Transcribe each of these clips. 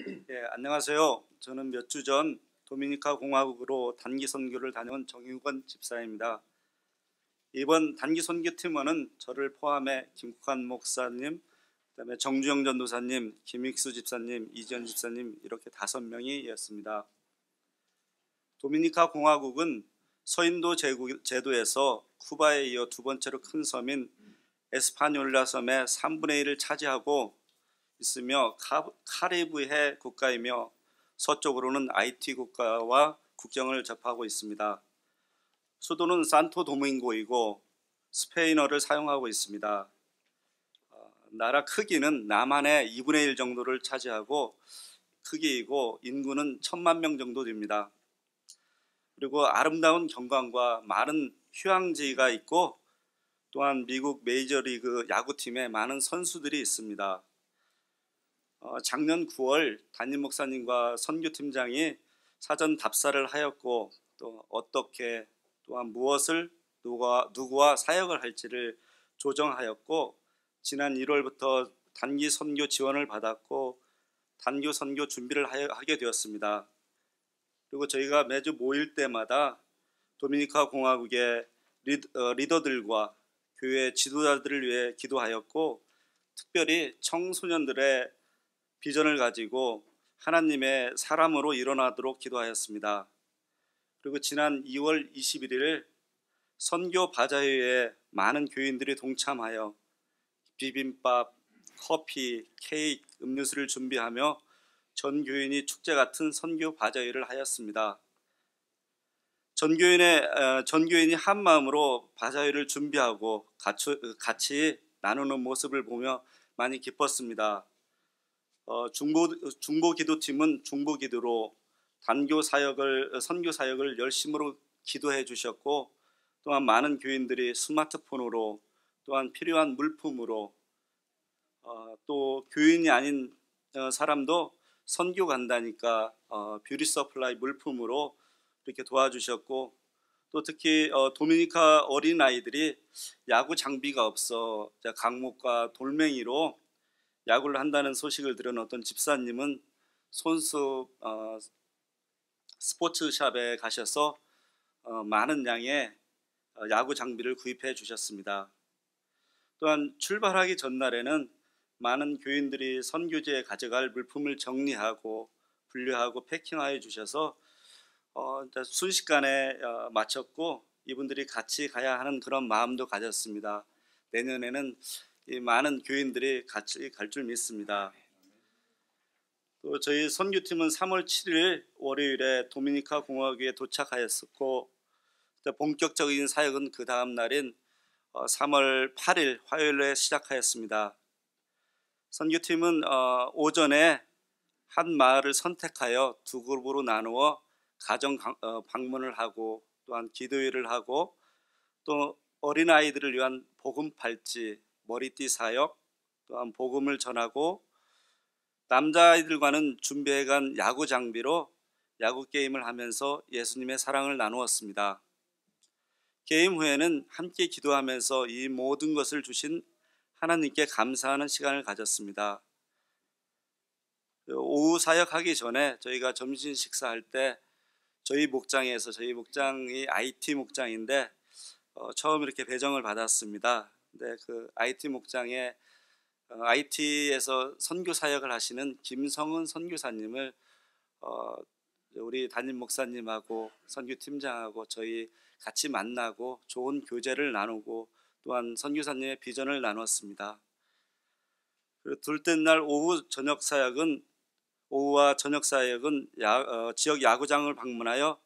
예, 안녕하세요. 저는 몇 주 전 도미니카 공화국으로 단기 선교를 다녀온 정유건 집사입니다. 이번 단기 선교 팀원은 저를 포함해 김국환 목사님, 그다음에 정주영 전도사님, 김익수 집사님, 이지현 집사님 이렇게 다섯 명이었습니다. 도미니카 공화국은 서인도 제국, 제도에서 쿠바에 이어 두 번째로 큰 섬인 에스파뇰라 섬의 3분의 1을 차지하고 있으며 카리브해 국가이며 서쪽으로는 아이티 국가와 국경을 접하고 있습니다. 수도는 산토 도밍고이고 스페인어를 사용하고 있습니다. 어, 나라 크기는 남한의 2분의 1 정도를 차지하고 크기이고 인구는 천만 명 정도 됩니다. 그리고 아름다운 경관과 많은 휴양지가 있고 또한 미국 메이저리그 야구팀에 많은 선수들이 있습니다. 어, 작년 9월 담임 목사님과 선교팀장이 사전 답사를 하였고 또 어떻게 또한 무엇을 누가 누구와 사역을 할지를 조정하였고 지난 1월부터 단기 선교 지원을 받았고 단교 선교 준비를 하게 되었습니다. 그리고 저희가 매주 모일 때마다 도미니카 공화국의 어, 리더들과 교회 지도자들을 위해 기도하였고 특별히 청소년들의 비전을 가지고 하나님의 사람으로 일어나도록 기도하였습니다. 그리고 지난 2월 21일 선교 바자회에 많은 교인들이 동참하여 비빔밥, 커피, 케이크, 음료수를 준비하며 전 교인이 축제 같은 선교 바자회를 하였습니다. 전 교인의 어, 전 교인이 한 마음으로 바자회를 준비하고 같이, 나누는 모습을 보며 많이 기뻤습니다. 중보 어, 중보 기도팀은 중보 기도로 단교 사역을 선교 사역을 열심으로 기도해 주셨고 또한 많은 교인들이 스마트폰으로 또한 필요한 물품으로 어, 또 교인이 아닌 어, 사람도 선교 간다니까 어, 뷰티 서플라이 물품으로 이렇게 도와주셨고 또 특히 어, 도미니카 어린 아이들이 야구 장비가 없어 강목과 돌멩이로 야구를 한다는 소식을 들은 어떤 집사님은 손수 어, 스포츠샵에 가셔서 어, 많은 양의 어, 야구 장비를 구입해 주셨습니다. 또한 출발하기 전날에는 많은 교인들이 선교지에 가져갈 물품을 정리하고 분류하고 패킹하여 주셔서 어, 순식간에 어, 마쳤고 이분들이 같이 가야 하는 그런 마음도 가졌습니다. 내년에는 많은 교인들이 같이 갈 줄 믿습니다. 또 저희 선교팀은 3월 7일 월요일에 도미니카 공화국에 도착하였었고 본격적인 사역은 그 다음 날인 3월 어, 8일 화요일에 시작하였습니다. 선교팀은 어, 오전에 한 마을을 선택하여 두 그룹으로 나누어 가정 어, 방문을 하고 또한 기도회를 하고 또 어린아이들을 위한 복음 팔찌 머리띠 사역, 또한 복음을 전하고 남자아이들과는 준비해간 야구 장비로 야구 게임을 하면서 예수님의 사랑을 나누었습니다. 게임 후에는 함께 기도하면서 이 모든 것을 주신 하나님께 감사하는 시간을 가졌습니다. 오후 사역하기 전에 저희가 점심 식사할 때 저희 목장에서 저희 목장이 IT 목장인데 어, 처음 이렇게 배정을 받았습니다. 네, 데그 IT 목장에 어, IT에서 선교 사역을 하시는 김성은 선교사님을 어, 우리 담임 목사님하고 선교 팀장하고 저희 같이 만나고 좋은 교제를 나누고 또한 선교사님의 비전을 나눴습니다. 그리고 둘째 날 오후 저녁 사역은 오후와 저녁 사역은 야, 어, 지역 야구장을 방문하여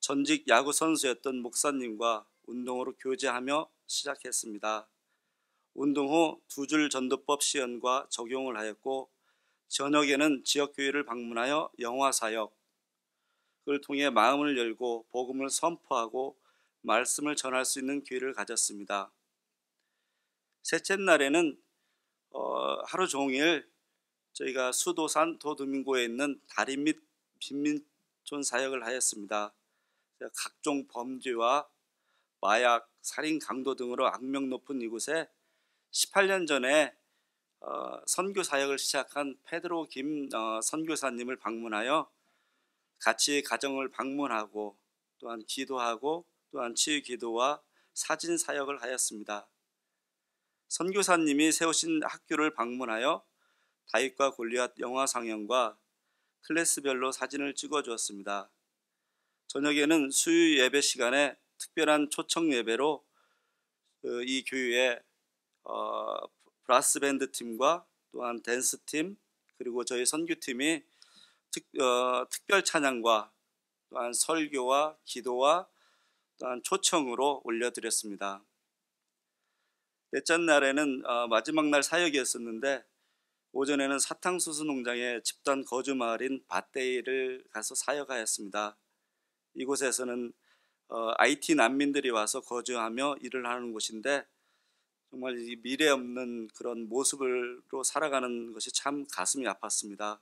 전직 야구 선수였던 목사님과 운동으로 교제하며 시작했습니다. 운동 후 두 줄 전도법 시연과 적용을 하였고 저녁에는 지역교회를 방문하여 영화사역을 통해 마음을 열고 복음을 선포하고 말씀을 전할 수 있는 기회를 가졌습니다. 셋째 날에는 어, 하루 종일 저희가 수도산 도드민고에 있는 다림 및 빈민촌 사역을 하였습니다. 각종 범죄와 마약, 살인, 강도 등으로 악명 높은 이곳에 18년 전에 어, 선교 사역을 시작한 페드로 김 어, 선교사님을 방문하여 같이 가정을 방문하고 또한 기도하고 또한 치유 기도와 사진 사역을 하였습니다. 선교사님이 세우신 학교를 방문하여 다윗과 골리앗 영화 상영과 클래스별로 사진을 찍어 주었습니다. 저녁에는 수요 예배 시간에 특별한 초청 예배로 그, 이 교회에 어, 브라스 밴드 팀과 또한 댄스 팀 그리고 저희 선교팀이 특, 어, 특별 찬양과 또한 설교와 기도와 또한 초청으로 올려드렸습니다. 넷째 날에는 어, 마지막 날 사역이었었는데 오전에는 사탕수수 농장의 집단 거주 마을인 밭데이를 가서 사역하였습니다. 이곳에서는 어, IT 난민들이 와서 거주하며 일을 하는 곳인데 정말 이 미래 없는 그런 모습으로 살아가는 것이 참 가슴이 아팠습니다.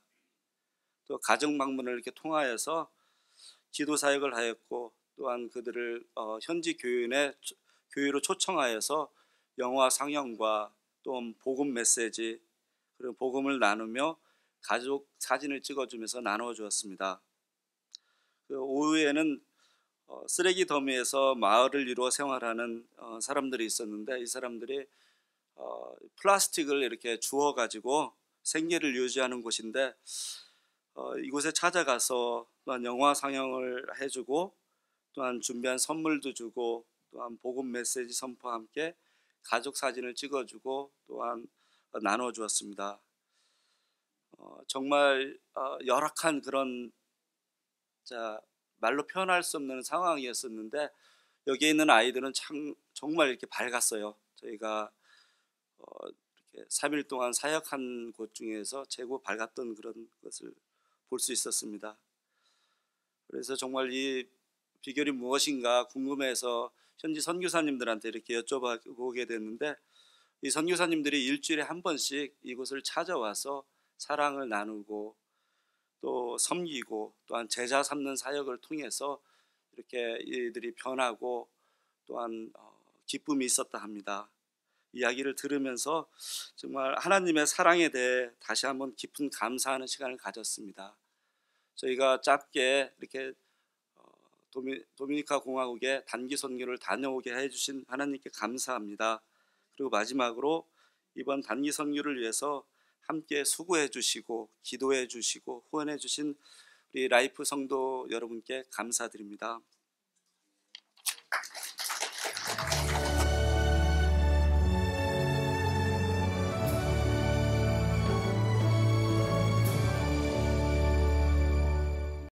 또 가정 방문을 이렇게 통하여서 기도 사역을 하였고 또한 그들을 어, 현지 교인의 교회로 초청하여서 영화 상영과 또한 복음 메시지 그리고 복음을 나누며 가족 사진을 찍어주면서 나누어 주었습니다. 그 오후에는 어, 쓰레기 더미에서 마을을 이루어 생활하는 어, 사람들이 있었는데 이 사람들이 어, 플라스틱을 이렇게 주워 가지고 생계를 유지하는 곳인데 어, 이곳에 찾아가서 또한 영화 상영을 해주고 또한 준비한 선물도 주고 또한 복음 메시지 선포와 함께 가족 사진을 찍어주고 또한 나눠 주었습니다. 어, 정말 어, 열악한 그런 자 말로 표현할 수 없는 상황이었었는데 여기에 있는 아이들은 참 정말 이렇게 밝았어요. 저희가 어, 이렇게 3일 동안 사역한 곳 중에서 최고 밝았던 그런 것을 볼 수 있었습니다. 그래서 정말 이 비결이 무엇인가 궁금해서 현지 선교사님들한테 이렇게 여쭤보게 됐는데 이 선교사님들이 일주일에 한 번씩 이곳을 찾아와서 사랑을 나누고 또 섬기고 또한 제자 삼는 사역을 통해서 이렇게 이들이 변하고 또한 어, 기쁨이 있었다 합니다. 이야기를 들으면서 정말 하나님의 사랑에 대해 다시 한번 깊은 감사하는 시간을 가졌습니다. 저희가 짧게 이렇게 어, 도미, 도미니카 공화국에 단기 선교를 다녀오게 해주신 하나님께 감사합니다. 그리고 마지막으로 이번 단기 선교를 위해서 함께 수고해 주시고 기도해 주시고 후원해 주신 우리 라이프 성도 여러분께 감사드립니다.